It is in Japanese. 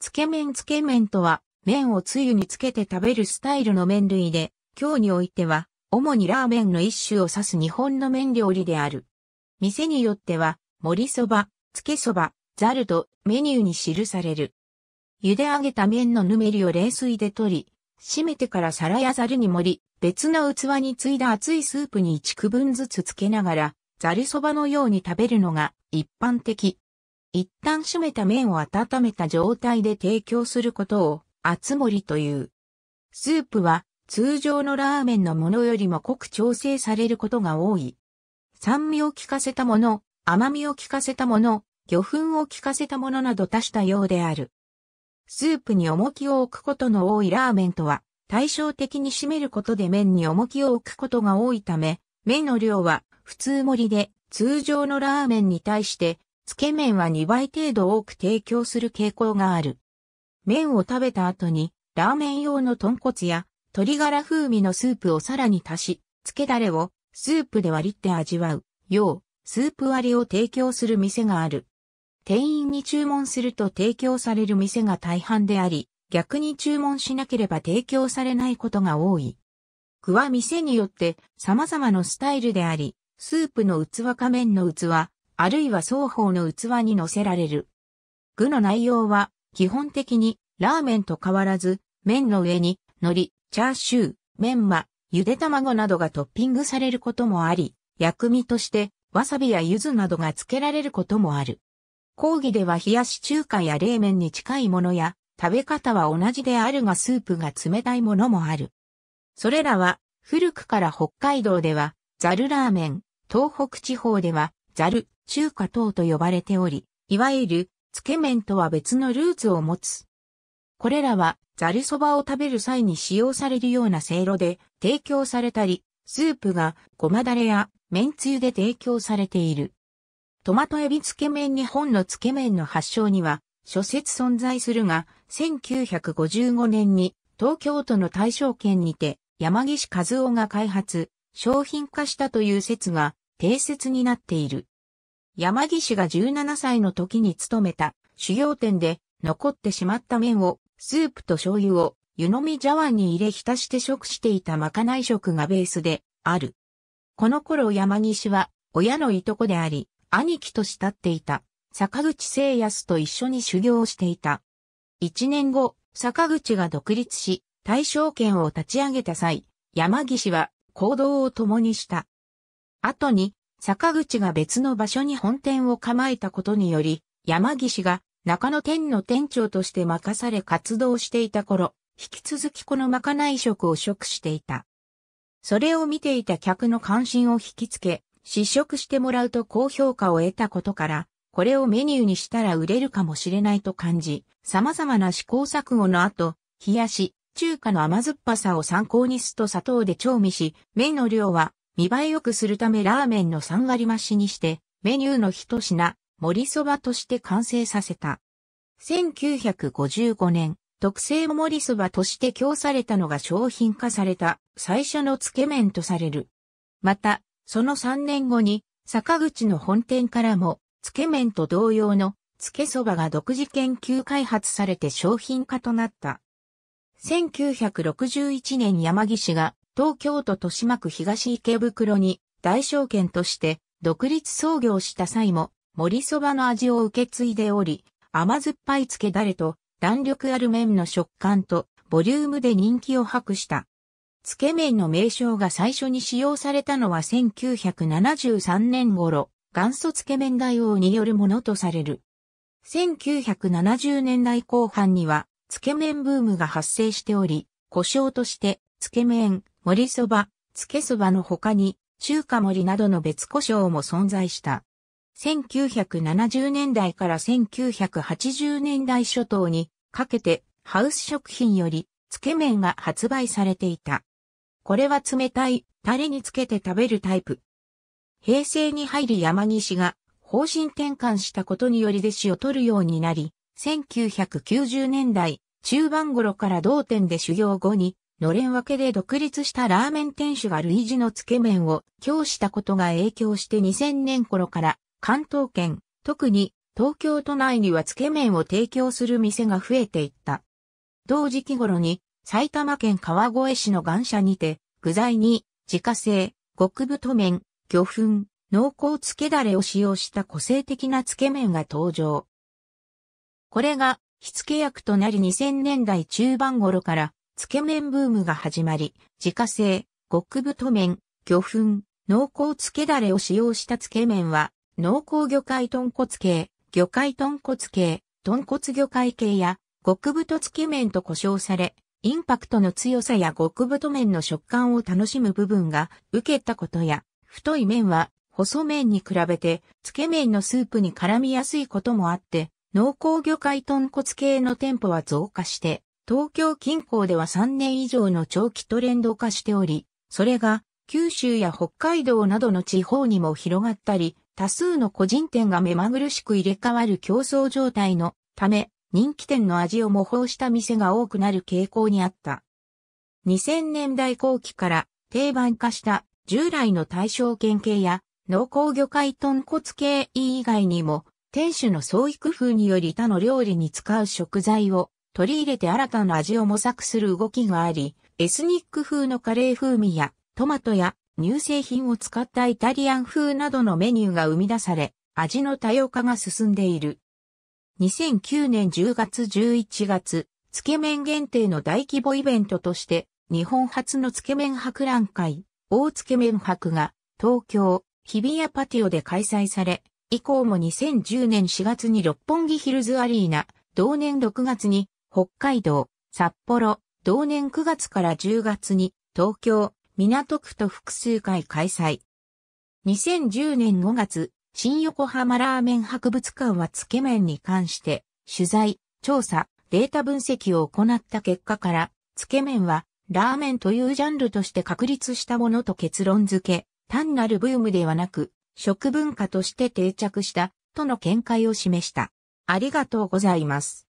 つけ麺つけ麺とは、麺をつゆにつけて食べるスタイルの麺類で、今日においては、主にラーメンの一種を指す日本の麺料理である。店によっては、盛りそば、つけそば、ざるとメニューに記される。茹で上げた麺のぬめりを冷水で取り、締めてから皿やざるに盛り、別の器に継いだ熱いスープに一区分ずつつけながら、ざるそばのように食べるのが一般的。一旦締めた麺を温めた状態で提供することを、厚盛りという。スープは、通常のラーメンのものよりも濃く調整されることが多い。酸味を効かせたもの、甘みを効かせたもの、魚粉を効かせたものなど足したようである。スープに重きを置くことの多いラーメンとは、対照的に締めることで麺に重きを置くことが多いため、麺の量は普通盛りで通常のラーメンに対してつけ麺は2倍程度多く提供する傾向がある。麺を食べた後に、ラーメン用の豚骨や鶏ガラ風味のスープをさらに足し、つけだれをスープで割って味わう、よう、スープ割りを提供する店がある。店員に注文すると提供される店が大半であり、逆に注文しなければ提供されないことが多い。具は店によって様々なスタイルであり、スープの器か麺の器、あるいは双方の器に乗せられる。具の内容は、基本的に、ラーメンと変わらず、麺の上に、海苔、チャーシュー、メンマ、ゆで卵などがトッピングされることもあり、薬味として、わさびや柚子などが付けられることもある。講義では冷やし中華や冷麺に近いものや、食べ方は同じであるがスープが冷たいものもある。それらは、古くから北海道では、ザルラーメン、東北地方では、ザル、中華等と呼ばれており、いわゆる、つけ麺とは別のルーツを持つ。これらは、ざるそばを食べる際に使用されるようなせいろで提供されたり、スープがごまだれや麺つゆで提供されている。トマトエビつけ麺日本のつけ麺の発祥には諸説存在するが、1955年に東京都の大正圏にて山岸和夫が開発、商品化したという説が定説になっている。山岸が17歳の時に勤めた修行店で残ってしまった麺をスープと醤油を湯飲み茶碗に入れ浸して食していたまかない食がベースである。この頃山岸は親のいとこであり、兄貴と慕っていた坂口聖康と一緒に修行をしていた。一年後、坂口が独立し、大正圏を立ち上げた際、山岸は行動を共にした。後に坂口が別の場所に本店を構えたことにより、山岸が中野店の店長として任され活動していた頃、引き続きこのまかない食を食していた。それを見ていた客の関心を引きつけ、試食してもらうと高評価を得たことから、これをメニューにしたら売れるかもしれないと感じ、様々な試行錯誤の後、冷やし、中華の甘酸っぱさを参考に酢と砂糖で調味し、麺の量は見栄え良くするためラーメンの3割増しにして、メニューの一品、盛りそばとして完成させた。1955年、特製盛りそばとして供されたのが商品化された最初のつけ麺とされる。また、その3年後に、坂口の本店からも、つけ麺と同様の、つけそばが独自研究開発されて商品化となった。1961年山岸が東京都豊島区東池袋に大商券として独立創業した際も、森そばの味を受け継いでおり、甘酸っぱい漬けだれと弾力ある麺の食感とボリュームで人気を博した。つけ麺の名称が最初に使用されたのは1973年頃、元祖つけ麺大王によるものとされる。1970年代後半には、つけ麺ブームが発生しており、胡椒として、つけ麺、盛りそば、つけそばの他に、中華盛りなどの別胡椒も存在した。1970年代から1980年代初頭にかけてハウス食品よりつけ麺が発売されていた。これは冷たいタレにつけて食べるタイプ。平成に入り山岸が方針転換したことにより弟子を取るようになり、1990年代中盤頃から同店で修行後に、のれん分けで独立したラーメン店主が類似のつけ麺を供したことが影響して2000年頃から関東圏、特に東京都内にはつけ麺を提供する店が増えていった。同時期頃に埼玉県川越市の岩車にて具材に自家製、極太麺、魚粉、濃厚つけだれを使用した個性的なつけ麺が登場。これが火付け役となり2000年代中盤頃から、つけ麺ブームが始まり、自家製、極太麺、魚粉、濃厚つけだれを使用したつけ麺は、濃厚魚介豚骨系、魚介豚骨系、豚骨魚介系や、極太つけ麺と呼称され、インパクトの強さや極太麺の食感を楽しむ部分が受けたことや、太い麺は細麺に比べて、つけ麺のスープに絡みやすいこともあって、農耕魚介豚骨系の店舗は増加して、東京近郊では3年以上の長期トレンド化しており、それが九州や北海道などの地方にも広がったり、多数の個人店が目まぐるしく入れ替わる競争状態のため、人気店の味を模倣した店が多くなる傾向にあった。2000年代後期から定番化した従来の対象県系や濃厚魚介豚骨系以外にも店主の創意工夫により他の料理に使う食材を取り入れて新たな味を模索する動きがあり、エスニック風のカレー風味やトマトや乳製品を使ったイタリアン風などのメニューが生み出され、味の多様化が進んでいる。2009年10月11月、つけ麺限定の大規模イベントとして、日本初のつけ麺博覧会、大つけ麺博が、東京、日比谷パティオで開催され、以降も2010年4月に六本木ヒルズアリーナ、同年6月に北海道、札幌、同年9月から10月に東京、港区と複数回開催。2010年5月、新横浜ラーメン博物館はつけ麺に関して取材、調査、データ分析を行った結果から、つけ麺はラーメンというジャンルとして確立したものと結論付け、単なるブームではなく、食文化として定着したとの見解を示した。ありがとうございます。